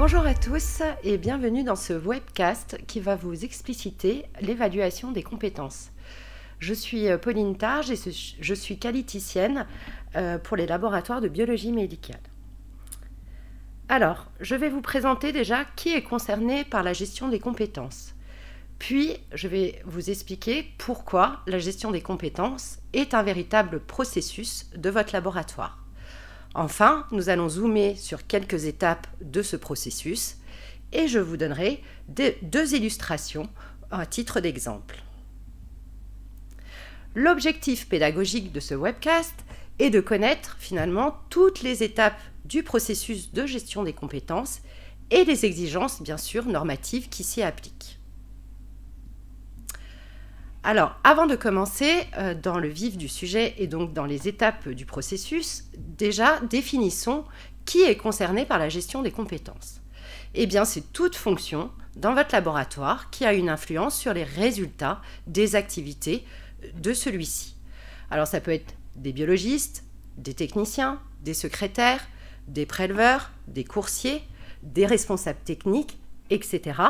Bonjour à tous et bienvenue dans ce webcast qui va vous expliciter l'évaluation des compétences. Je suis euh, Pauline Targe et je suis qualiticienne euh, pour les laboratoires de biologie médicale. Alors, je vais vous présenter déjà qui est concerné par la gestion des compétences. Puis, je vais vous expliquer pourquoi la gestion des compétences est un véritable processus de votre laboratoire. Enfin, nous allons zoomer sur quelques étapes de ce processus et je vous donnerai deux illustrations à titre d'exemple. L'objectif pédagogique de ce webcast est de connaître finalement toutes les étapes du processus de gestion des compétences et les exigences bien sûr normatives qui s'y appliquent. Alors, avant de commencer euh, dans le vif du sujet et donc dans les étapes du processus, déjà définissons qui est concerné par la gestion des compétences. Eh bien, c'est toute fonction dans votre laboratoire qui a une influence sur les résultats des activités euh, de celui-ci. Alors, ça peut être des biologistes, des techniciens, des secrétaires, des préleveurs, des coursiers, des responsables techniques, etc.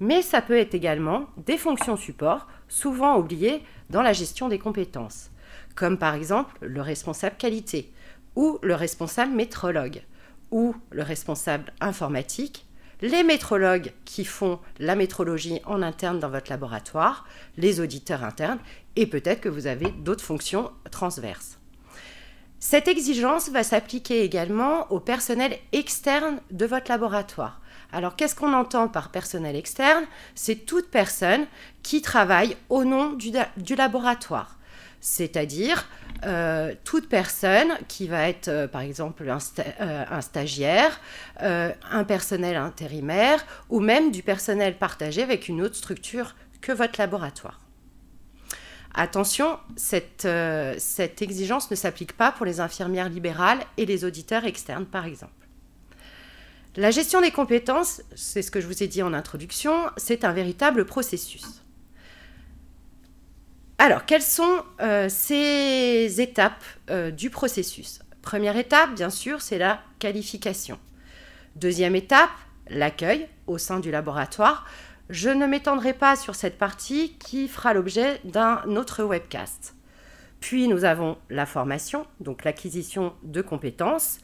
Mais ça peut être également des fonctions support souvent oubliés dans la gestion des compétences, comme par exemple le responsable qualité, ou le responsable métrologue, ou le responsable informatique, les métrologues qui font la métrologie en interne dans votre laboratoire, les auditeurs internes, et peut-être que vous avez d'autres fonctions transverses. Cette exigence va s'appliquer également au personnel externe de votre laboratoire, alors qu'est-ce qu'on entend par personnel externe C'est toute personne qui travaille au nom du, laboratoire, c'est-à-dire euh, toute personne qui va être, euh, par exemple, un, euh, stagiaire, un personnel intérimaire ou même du personnel partagé avec une autre structure que votre laboratoire. Attention, cette exigence ne s'applique pas pour les infirmières libérales et les auditeurs externes, par exemple. La gestion des compétences, c'est ce que je vous ai dit en introduction, c'est un véritable processus. Alors, quelles sont euh, ces étapes euh, du processus Première étape, bien sûr, c'est la qualification. Deuxième étape, l'accueil au sein du laboratoire. Je ne m'étendrai pas sur cette partie qui fera l'objet d'un autre webcast. Puis nous avons la formation, donc l'acquisition de compétences,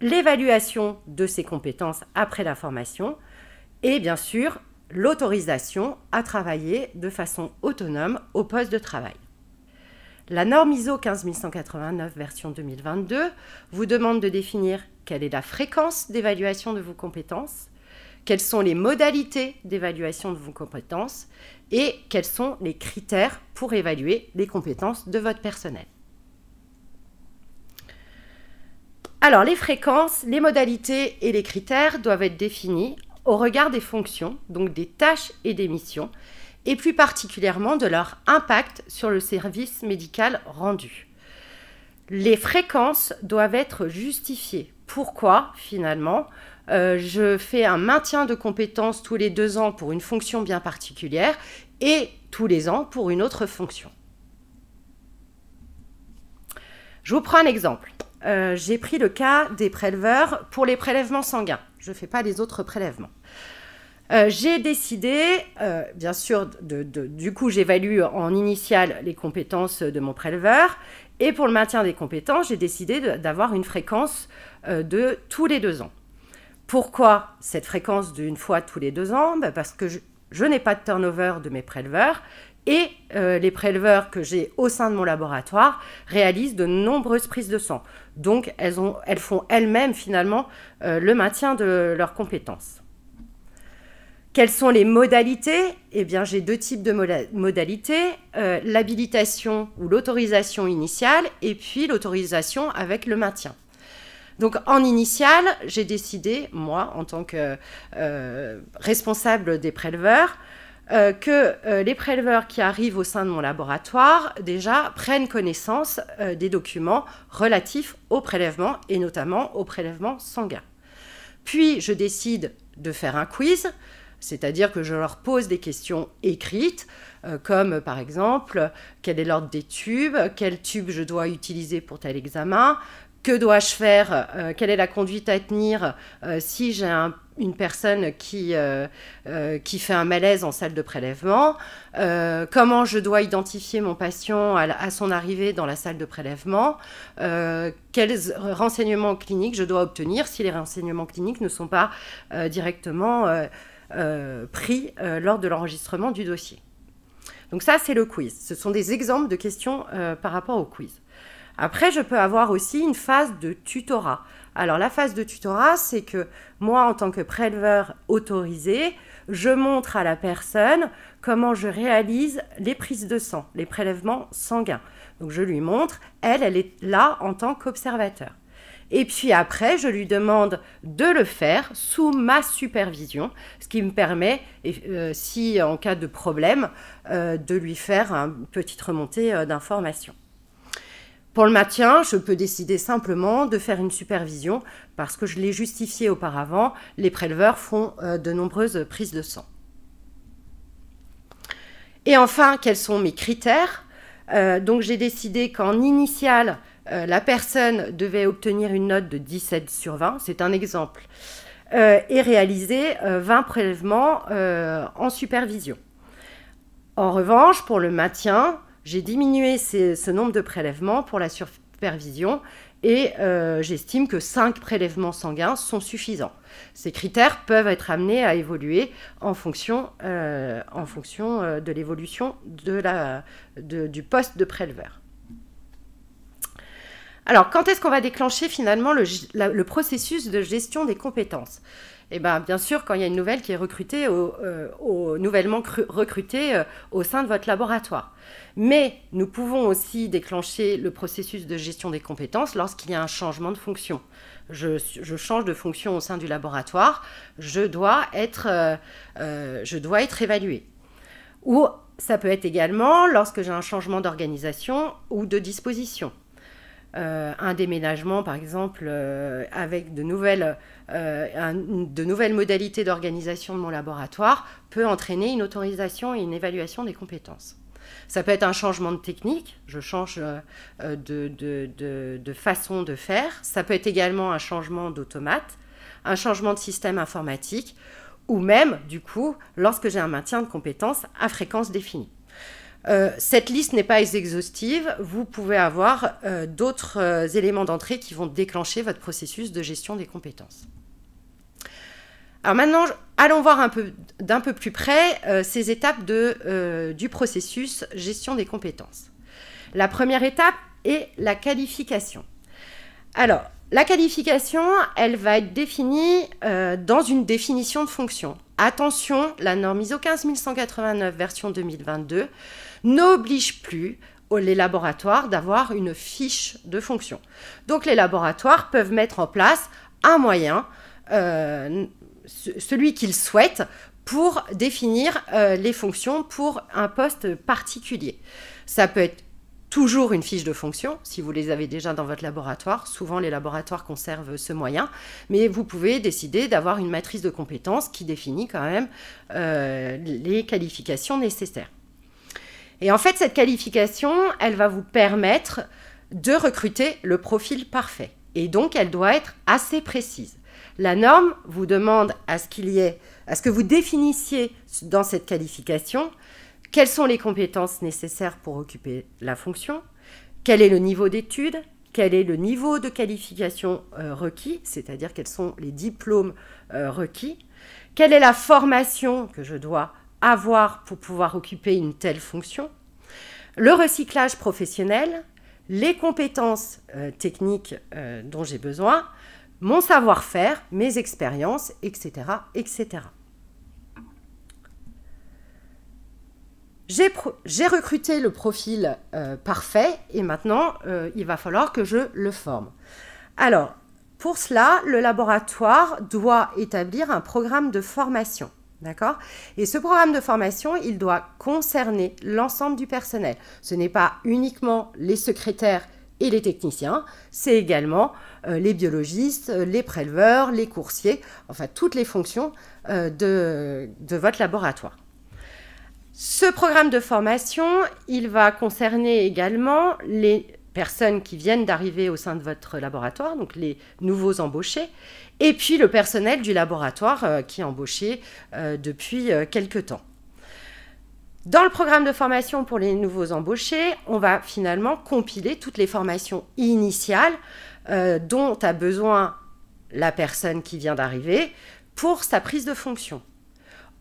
l'évaluation de ses compétences après la formation et bien sûr l'autorisation à travailler de façon autonome au poste de travail. La norme ISO 15189 version 2022 vous demande de définir quelle est la fréquence d'évaluation de vos compétences, quelles sont les modalités d'évaluation de vos compétences et quels sont les critères pour évaluer les compétences de votre personnel. Alors, les fréquences, les modalités et les critères doivent être définis au regard des fonctions, donc des tâches et des missions, et plus particulièrement de leur impact sur le service médical rendu. Les fréquences doivent être justifiées. Pourquoi, finalement, euh, je fais un maintien de compétences tous les deux ans pour une fonction bien particulière et tous les ans pour une autre fonction Je vous prends un exemple. Euh, j'ai pris le cas des préleveurs pour les prélèvements sanguins. Je ne fais pas les autres prélèvements. Euh, j'ai décidé, euh, bien sûr, du coup, j'évalue en initial les compétences de mon préleveur. Et pour le maintien des compétences, j'ai décidé d'avoir une fréquence de tous les deux ans. Pourquoi cette fréquence d'une fois tous les deux ans ben, Parce que je, je n'ai pas de turnover de mes préleveurs et euh, les préleveurs que j'ai au sein de mon laboratoire réalisent de nombreuses prises de sang. Donc elles, font elles-mêmes finalement euh, le maintien de leurs compétences. Quelles sont les modalités Eh bien, j'ai deux types de modalités, euh, l'habilitation ou l'autorisation initiale et puis l'autorisation avec le maintien. Donc en initiale, j'ai décidé, moi, en tant que responsable des préleveurs, euh, que euh, les préleveurs qui arrivent au sein de mon laboratoire déjà prennent connaissance euh, des documents relatifs au prélèvement et notamment au prélèvement sanguin. Puis je décide de faire un quiz, c'est-à-dire que je leur pose des questions écrites, comme par exemple quel est l'ordre des tubes, quel tube je dois utiliser pour tel examen, que dois-je faire euh, Quelle est la conduite à tenir euh, si j'ai une personne qui, euh, qui fait un malaise en salle de prélèvement Comment je dois identifier mon patient à, son arrivée dans la salle de prélèvement Quels renseignements cliniques je dois obtenir si les renseignements cliniques ne sont pas directement pris lors de l'enregistrement du dossier donc ça, c'est le quiz. Ce sont des exemples de questions par rapport au quiz. Après, je peux avoir aussi une phase de tutorat. Alors la phase de tutorat, c'est que moi, en tant que préleveur autorisé, je montre à la personne comment je réalise les prises de sang, les prélèvements sanguins. Donc je lui montre, elle, elle est là en tant qu'observateur. Et puis après, je lui demande de le faire sous ma supervision, ce qui me permet, euh, si en cas de problème, euh, de lui faire une petite remontée d'information. Euh, d'informations. Pour le maintien, je peux décider simplement de faire une supervision parce que je l'ai justifié auparavant, les préleveurs font euh, de nombreuses prises de sang. Et enfin, quels sont mes critères euh, Donc j'ai décidé qu'en initial, euh, la personne devait obtenir une note de 17 sur 20, c'est un exemple, et réaliser 20 prélèvements en supervision. En revanche, pour le maintien, j'ai diminué ce nombre de prélèvements pour la supervision et euh, j'estime que 5 prélèvements sanguins sont suffisants. Ces critères peuvent être amenés à évoluer en fonction, euh, en fonction euh, de l'évolution de du poste de préleveur. Alors, quand est-ce qu'on va déclencher finalement le processus de gestion des compétences eh bien, bien sûr, quand il y a une nouvelle qui est recrutée, euh, nouvellement recrutée euh, au sein de votre laboratoire. Mais nous pouvons aussi déclencher le processus de gestion des compétences lorsqu'il y a un changement de fonction. Je, change de fonction au sein du laboratoire, je dois être, évalué. Euh, je dois être Ou ça peut être également lorsque j'ai un changement d'organisation ou de disposition. Euh, un déménagement, par exemple, euh, avec euh, de nouvelles, modalités d'organisation de mon laboratoire, peut entraîner une autorisation et une évaluation des compétences. Ça peut être un changement de technique, je change de façon de faire. Ça peut être également un changement d'automate, un changement de système informatique, ou même, du coup, lorsque j'ai un maintien de compétences à fréquence définie. Euh, cette liste n'est pas exhaustive. Vous pouvez avoir euh, d'autres euh, éléments d'entrée qui vont déclencher votre processus de gestion des compétences. Alors maintenant, allons voir d'un peu, plus près ces étapes du processus gestion des compétences. La première étape est la qualification. Alors, la qualification, elle va être définie dans une définition de fonction. Attention, la norme ISO 15189 version 2022 n'oblige plus les laboratoires d'avoir une fiche de fonction. Donc les laboratoires peuvent mettre en place un moyen, euh, celui qu'ils souhaitent, pour définir euh, les fonctions pour un poste particulier. Ça peut être toujours une fiche de fonction, si vous les avez déjà dans votre laboratoire. Souvent, les laboratoires conservent ce moyen, mais vous pouvez décider d'avoir une matrice de compétences qui définit quand même euh, les qualifications nécessaires. Et en fait, cette qualification, elle va vous permettre de recruter le profil parfait. Et donc, elle doit être assez précise. La norme vous demande à ce qu'il y ait, à ce que vous définissiez dans cette qualification quelles sont les compétences nécessaires pour occuper la fonction, quel est le niveau d'études, quel est le niveau de qualification euh, requis, c'est-à-dire quels sont les diplômes euh, requis, quelle est la formation que je dois avoir pour pouvoir occuper une telle fonction, le recyclage professionnel, les compétences euh, techniques euh, dont j'ai besoin, mon savoir-faire, mes expériences, etc. etc. J'ai recruté le profil euh, parfait et maintenant il va falloir que je le forme. Alors, pour cela, le laboratoire doit établir un programme de formation. D'accord Et ce programme de formation, il doit concerner l'ensemble du personnel. Ce n'est pas uniquement les secrétaires et les techniciens, c'est également euh, les biologistes, euh, les préleveurs, les coursiers, enfin toutes les fonctions euh, de, de votre laboratoire. Ce programme de formation, il va concerner également les personnes qui viennent d'arriver au sein de votre laboratoire, donc les nouveaux embauchés, et puis le personnel du laboratoire euh, qui est embauché euh, depuis quelque euh, quelques temps. Dans le programme de formation pour les nouveaux embauchés, on va finalement compiler toutes les formations initiales dont a besoin la personne qui vient d'arriver pour sa prise de fonction.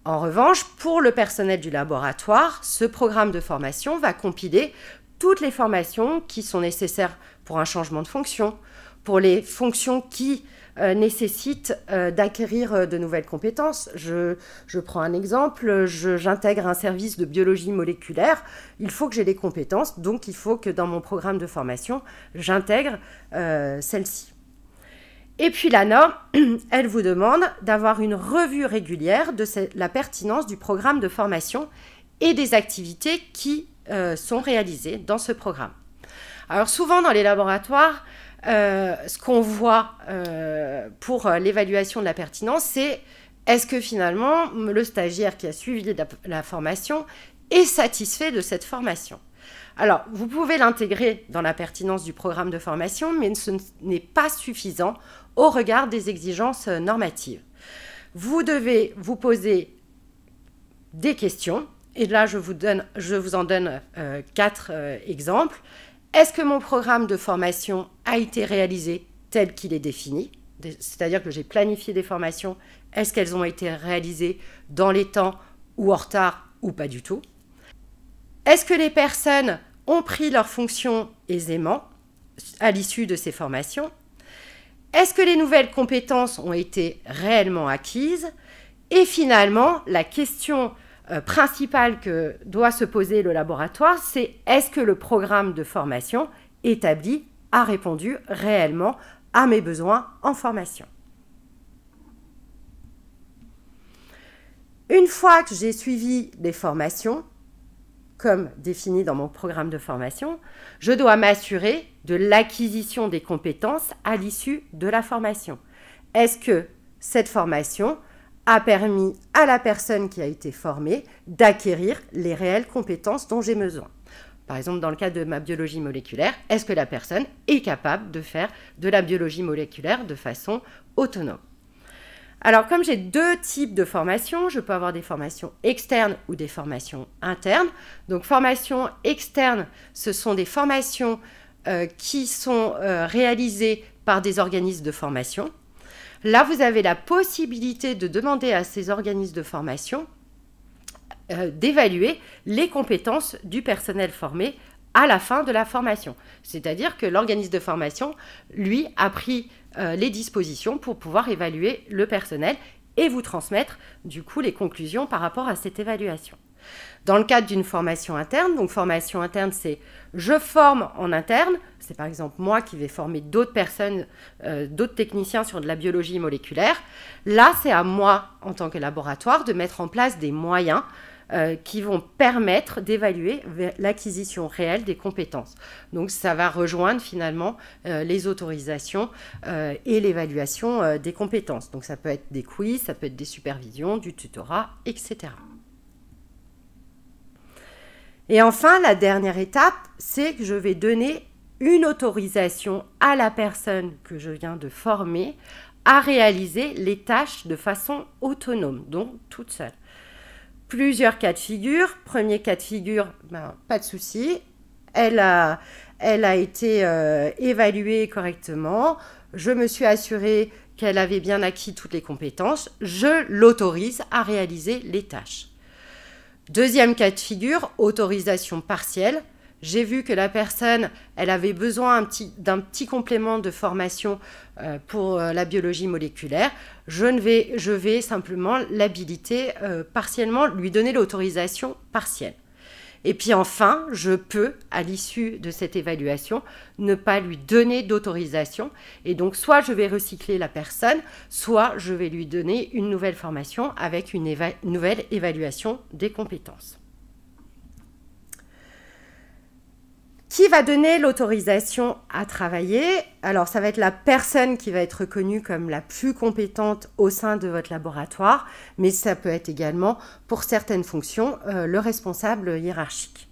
En revanche, pour le personnel du laboratoire, ce programme de formation va compiler toutes les formations qui sont nécessaires pour un changement de fonction, pour les fonctions qui euh, nécessitent euh, d'acquérir euh, de nouvelles compétences. Je, prends un exemple, j'intègre un service de biologie moléculaire, il faut que j'ai des compétences, donc il faut que dans mon programme de formation, j'intègre celle-ci. Et puis la norme, elle vous demande d'avoir une revue régulière de la pertinence du programme de formation et des activités qui euh, sont réalisées dans ce programme. Alors souvent dans les laboratoires, euh, ce qu'on voit euh, pour l'évaluation de la pertinence, c'est est-ce que finalement le stagiaire qui a suivi la formation est satisfait de cette formation alors, vous pouvez l'intégrer dans la pertinence du programme de formation, mais ce n'est pas suffisant au regard des exigences normatives. Vous devez vous poser des questions et là, je vous, donne, je vous en donne euh, quatre euh, exemples. Est-ce que mon programme de formation a été réalisé tel qu'il est défini C'est-à-dire que j'ai planifié des formations. Est-ce qu'elles ont été réalisées dans les temps ou en retard ou pas du tout Est-ce que les personnes ont pris leurs fonctions aisément à l'issue de ces formations Est-ce que les nouvelles compétences ont été réellement acquises Et finalement, la question euh, principal que doit se poser le laboratoire, c'est est-ce que le programme de formation établi a répondu réellement à mes besoins en formation Une fois que j'ai suivi les formations, comme défini dans mon programme de formation, je dois m'assurer de l'acquisition des compétences à l'issue de la formation. Est-ce que cette formation a permis à la personne qui a été formée d'acquérir les réelles compétences dont j'ai besoin. Par exemple, dans le cas de ma biologie moléculaire, est-ce que la personne est capable de faire de la biologie moléculaire de façon autonome Alors, comme j'ai deux types de formations, je peux avoir des formations externes ou des formations internes. Donc, formations externes, ce sont des formations euh, qui sont euh, réalisées par des organismes de formation. Là, vous avez la possibilité de demander à ces organismes de formation euh, d'évaluer les compétences du personnel formé à la fin de la formation. C'est-à-dire que l'organisme de formation, lui, a pris euh, les dispositions pour pouvoir évaluer le personnel et vous transmettre, du coup, les conclusions par rapport à cette évaluation dans le cadre d'une formation interne. Donc formation interne, c'est je forme en interne, c'est par exemple moi qui vais former d'autres personnes, euh, d'autres techniciens sur de la biologie moléculaire. Là, c'est à moi en tant que laboratoire de mettre en place des moyens euh, qui vont permettre d'évaluer l'acquisition réelle des compétences. Donc ça va rejoindre finalement euh, les autorisations et l'évaluation des compétences. Donc ça peut être des quiz, ça peut être des supervisions, du tutorat, etc. Et enfin, la dernière étape, c'est que je vais donner une autorisation à la personne que je viens de former à réaliser les tâches de façon autonome, donc toute seule. Plusieurs cas de figure. Premier cas de figure, ben, pas de souci. Elle a, été euh, évaluée correctement. Je me suis assurée qu'elle avait bien acquis toutes les compétences. Je l'autorise à réaliser les tâches. Deuxième cas de figure, autorisation partielle. J'ai vu que la personne, elle avait besoin d'un petit, complément de formation euh, pour euh, la biologie moléculaire. Je, ne vais, je vais simplement l'habiliter euh, partiellement, lui donner l'autorisation partielle. Et puis enfin, je peux, à l'issue de cette évaluation, ne pas lui donner d'autorisation. Et donc, soit je vais recycler la personne, soit je vais lui donner une nouvelle formation avec une nouvelle évaluation des compétences. Qui va donner l'autorisation à travailler Alors, ça va être la personne qui va être reconnue comme la plus compétente au sein de votre laboratoire, mais ça peut être également, pour certaines fonctions, euh, le responsable hiérarchique.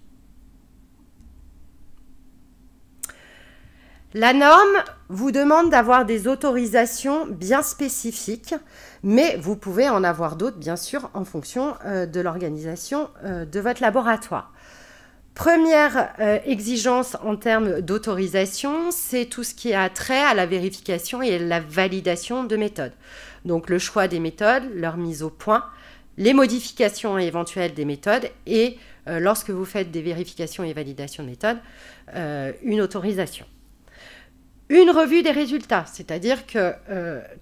La norme vous demande d'avoir des autorisations bien spécifiques, mais vous pouvez en avoir d'autres, bien sûr, en fonction euh, de l'organisation euh, de votre laboratoire. Première euh, exigence en termes d'autorisation, c'est tout ce qui a trait à la vérification et la validation de méthodes. Donc le choix des méthodes, leur mise au point, les modifications éventuelles des méthodes et euh, lorsque vous faites des vérifications et validations de méthodes, euh, une autorisation. Une revue des résultats, c'est-à-dire que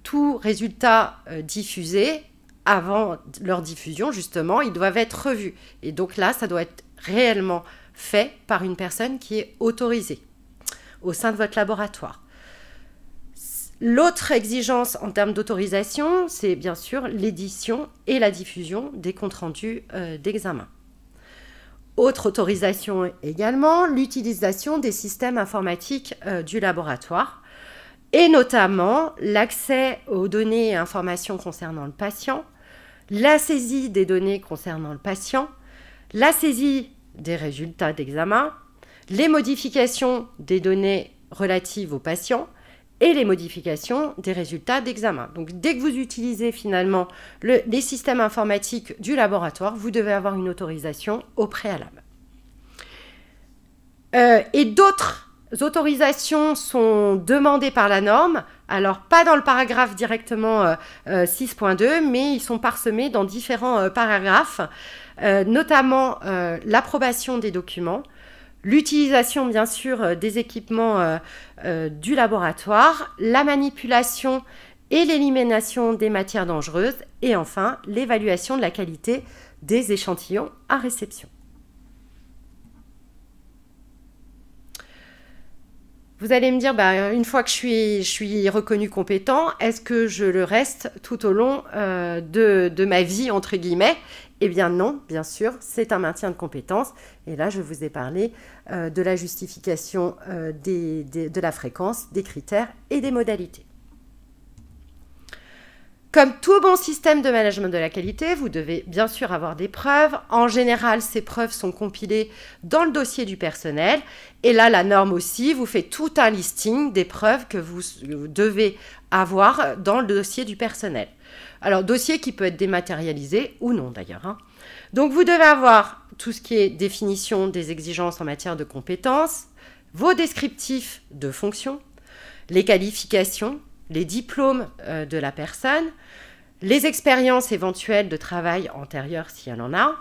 tout résultat diffusé avant leur diffusion, justement, ils doivent être revus. Et donc là, ça doit être réellement fait par une personne qui est autorisée au sein de votre laboratoire. L'autre exigence en termes d'autorisation, c'est bien sûr l'édition et la diffusion des comptes rendus euh, d'examen. Autre autorisation également, l'utilisation des systèmes informatiques euh, du laboratoire et notamment l'accès aux données et informations concernant le patient, la saisie des données concernant le patient, la saisie des résultats d'examen, les modifications des données relatives aux patients et les modifications des résultats d'examen. Donc dès que vous utilisez finalement les systèmes informatiques du laboratoire, vous devez avoir une autorisation au préalable. Euh, et d'autres autorisations sont demandées par la norme, alors pas dans le paragraphe directement 6.2, euh, euh, mais ils sont parsemés dans différents paragraphes. Euh, notamment euh, l'approbation des documents, l'utilisation bien sûr euh, des équipements du laboratoire, la manipulation et l'élimination des matières dangereuses et enfin l'évaluation de la qualité des échantillons à réception. Vous allez me dire, bah, une fois que je suis, reconnu compétent, est-ce que je le reste tout au long de, de, ma vie, entre guillemets eh bien non, bien sûr, c'est un maintien de compétences. Et là, je vous ai parlé euh, de la justification euh, de la fréquence, des critères et des modalités. Comme tout bon système de management de la qualité, vous devez bien sûr avoir des preuves. En général, ces preuves sont compilées dans le dossier du personnel. Et là, la norme aussi vous fait tout un listing des preuves que vous, devez avoir dans le dossier du personnel. Alors, dossier qui peut être dématérialisé ou non d'ailleurs. Hein. Donc, vous devez avoir tout ce qui est définition des exigences en matière de compétences, vos descriptifs de fonctions, les qualifications, les diplômes euh, de la personne, les expériences éventuelles de travail antérieures si elle en a,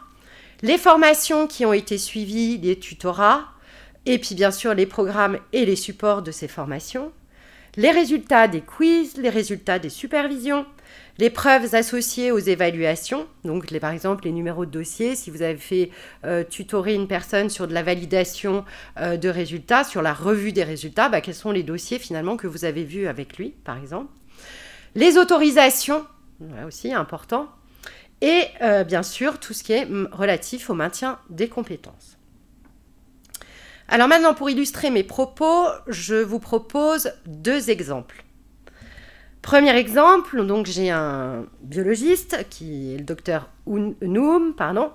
les formations qui ont été suivies, les tutorats, et puis bien sûr les programmes et les supports de ces formations, les résultats des quiz, les résultats des supervisions, les preuves associées aux évaluations, donc par exemple les numéros de dossier, si vous avez fait euh, tutorer une personne sur de la validation euh, de résultats, sur la revue des résultats, bah, quels sont les dossiers finalement que vous avez vus avec lui, par exemple. Les autorisations, aussi important. Et euh, bien sûr, tout ce qui est mm, relatif au maintien des compétences. Alors maintenant, pour illustrer mes propos, je vous propose deux exemples. Premier exemple, donc j'ai un biologiste qui est le docteur Noum, pardon,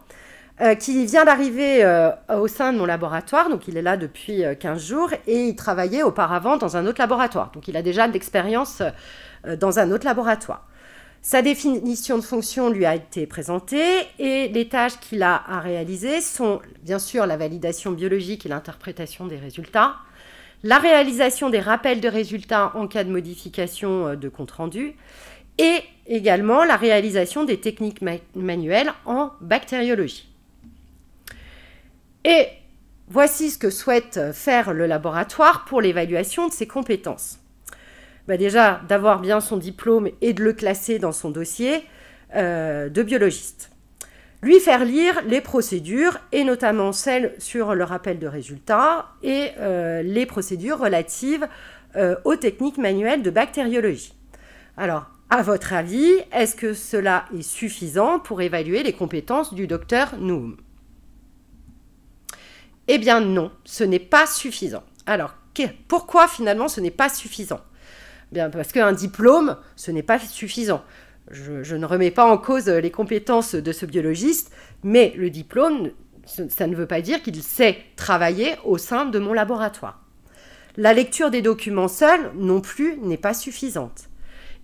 euh, qui vient d'arriver euh, au sein de mon laboratoire, donc il est là depuis 15 euh, jours et il travaillait auparavant dans un autre laboratoire. Donc il a déjà de l'expérience dans un autre laboratoire. Sa définition de fonction lui a été présentée et les tâches qu'il a à réaliser sont bien sûr la validation biologique et l'interprétation des résultats, la réalisation des rappels de résultats en cas de modification euh, de compte rendu et également la réalisation des techniques manuelles en bactériologie. Et voici ce que souhaite faire le laboratoire pour l'évaluation de ses compétences. Bah, déjà, d'avoir bien son diplôme et de le classer dans son dossier euh, de biologiste lui faire lire les procédures, et notamment celles sur le rappel de résultats et euh, les procédures relatives euh, aux techniques manuelles de bactériologie. Alors, à votre avis, est-ce que cela est suffisant pour évaluer les compétences du docteur Noum Eh bien non, ce n'est pas suffisant. Alors, pourquoi finalement ce n'est pas suffisant eh Bien, parce qu'un diplôme, ce n'est pas suffisant je, ne remets pas en cause les compétences de ce biologiste, mais le diplôme, ça ne veut pas dire qu'il sait travailler au sein de mon laboratoire. La lecture des documents seuls, non plus, n'est pas suffisante.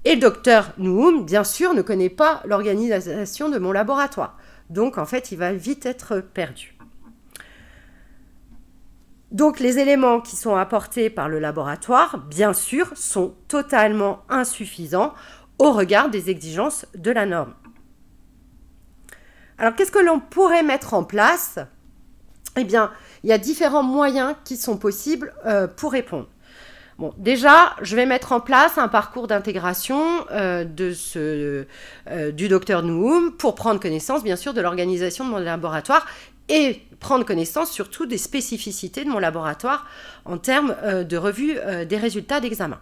Et le docteur Noum, bien sûr, ne connaît pas l'organisation de mon laboratoire. Donc, en fait, il va vite être perdu. Donc les éléments qui sont apportés par le laboratoire, bien sûr, sont totalement insuffisants au regard des exigences de la norme. Alors qu'est-ce que l'on pourrait mettre en place Eh bien, il y a différents moyens qui sont possibles euh, pour répondre. Bon, déjà, je vais mettre en place un parcours d'intégration euh, de euh, du docteur Noum pour prendre connaissance, bien sûr, de l'organisation de mon laboratoire et prendre connaissance surtout des spécificités de mon laboratoire en termes de revue des résultats d'examen.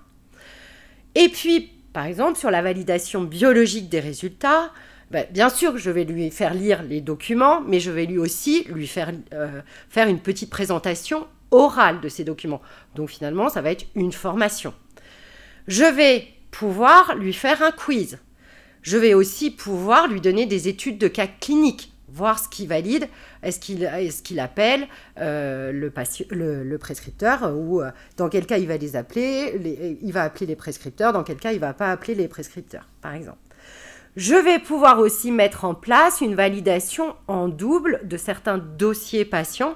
Et puis, par exemple, sur la validation biologique des résultats, ben, bien sûr je vais lui faire lire les documents, mais je vais lui aussi lui faire, euh, faire une petite présentation orale de ces documents. Donc finalement, ça va être une formation. Je vais pouvoir lui faire un quiz. Je vais aussi pouvoir lui donner des études de cas cliniques voir ce qu'il valide, est-ce qu'il appelle euh, le, prescripteur euh, ou euh, dans quel cas il va les appeler, il va appeler les prescripteurs, dans quel cas il va pas appeler les prescripteurs, par exemple. Je vais pouvoir aussi mettre en place une validation en double de certains dossiers patients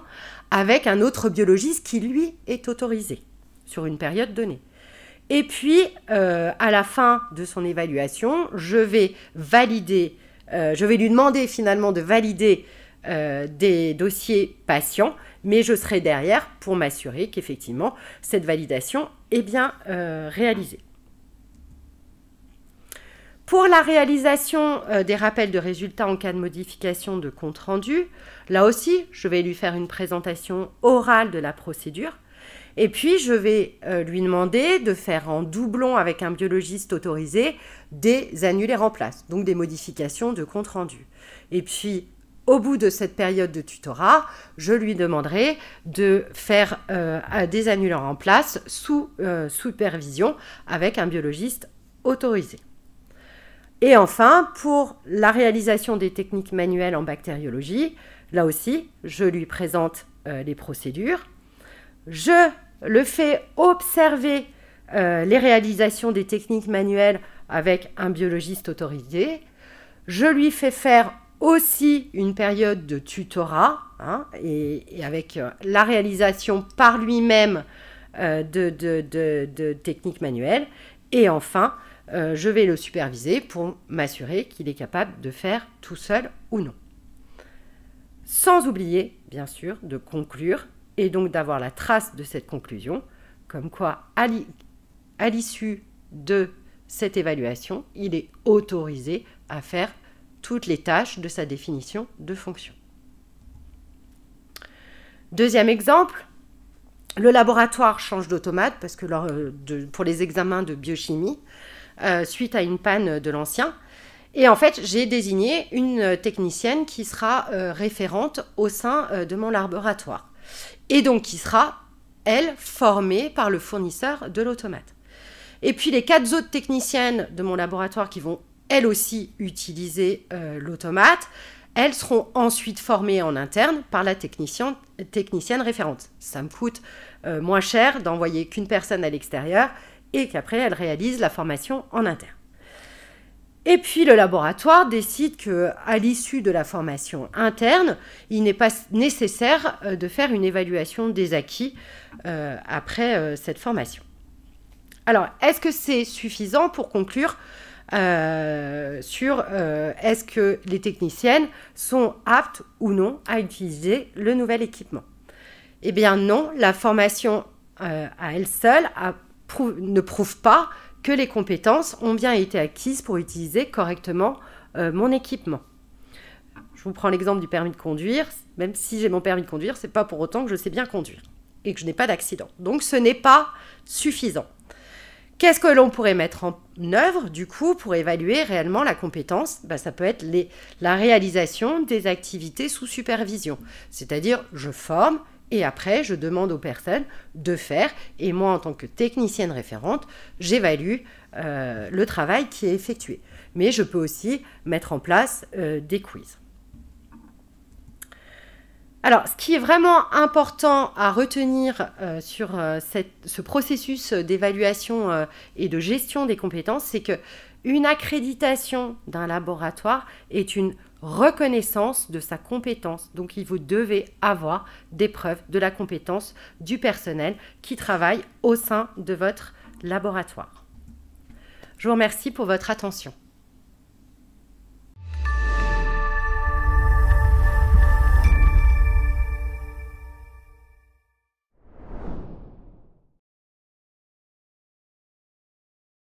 avec un autre biologiste qui lui est autorisé sur une période donnée. Et puis, à la fin de son évaluation, je vais valider euh, je vais lui demander finalement de valider euh, des dossiers patients, mais je serai derrière pour m'assurer qu'effectivement cette validation est bien euh, réalisée. Pour la réalisation des rappels de résultats en cas de modification de compte rendu, là aussi, je vais lui faire une présentation orale de la procédure et puis, je vais euh, lui demander de faire en doublon avec un biologiste autorisé des annulés remplaces, donc des modifications de compte rendu. Et puis, au bout de cette période de tutorat, je lui demanderai de faire euh, des annulés en place sous euh, supervision avec un biologiste autorisé. Et enfin, pour la réalisation des techniques manuelles en bactériologie, là aussi, je lui présente les procédures. Je le fait observer euh, les réalisations des techniques manuelles avec un biologiste autorisé. Je lui fais faire aussi une période de tutorat hein, et, avec euh, la réalisation par lui-même euh, de, techniques manuelles. Et enfin, je vais le superviser pour m'assurer qu'il est capable de faire tout seul ou non. Sans oublier, bien sûr, de conclure et donc d'avoir la trace de cette conclusion, comme quoi à l'issue de cette évaluation, il est autorisé à faire toutes les tâches de sa définition de fonction. Deuxième exemple, le laboratoire change d'automate parce que euh, pour les examens de biochimie, euh, suite à une panne de l'ancien, et en fait, j'ai désigné une technicienne qui sera euh, référente au sein de mon laboratoire et donc qui sera, elle, formée par le fournisseur de l'automate. Et puis les quatre autres techniciennes de mon laboratoire qui vont elles aussi utiliser euh, l'automate, elles seront ensuite formées en interne par la technicienne, technicienne référente. Ça me coûte euh, moins cher d'envoyer qu'une personne à l'extérieur et qu'après elle réalise la formation en interne. Et puis le laboratoire décide que, à l'issue de la formation interne, il n'est pas nécessaire euh, de faire une évaluation des acquis euh, après euh, cette formation. Alors, est-ce que c'est suffisant pour conclure sur est-ce que les techniciennes sont aptes ou non à utiliser le nouvel équipement Eh bien non, la formation à elle seule ne prouve pas que les compétences ont bien été acquises pour utiliser correctement euh, mon équipement. Je vous prends l'exemple du permis de conduire. Même si j'ai mon permis de conduire, ce n'est pas pour autant que je sais bien conduire et que je n'ai pas d'accident. Donc ce n'est pas suffisant. Qu'est-ce que l'on pourrait mettre en œuvre, du coup, pour évaluer réellement la compétence bah, Ça peut être les, la réalisation des activités sous supervision. C'est-à-dire, je forme, et après, je demande aux personnes de faire. Et moi, en tant que technicienne référente, j'évalue euh, le travail qui est effectué. Mais je peux aussi mettre en place euh, des quiz. Alors, ce qui est vraiment important à retenir euh, sur ce processus d'évaluation et de gestion des compétences, c'est que une accréditation d'un laboratoire est une reconnaissance de sa compétence. Donc il vous devez avoir des preuves de la compétence du personnel qui travaille au sein de votre laboratoire. Je vous remercie pour votre attention.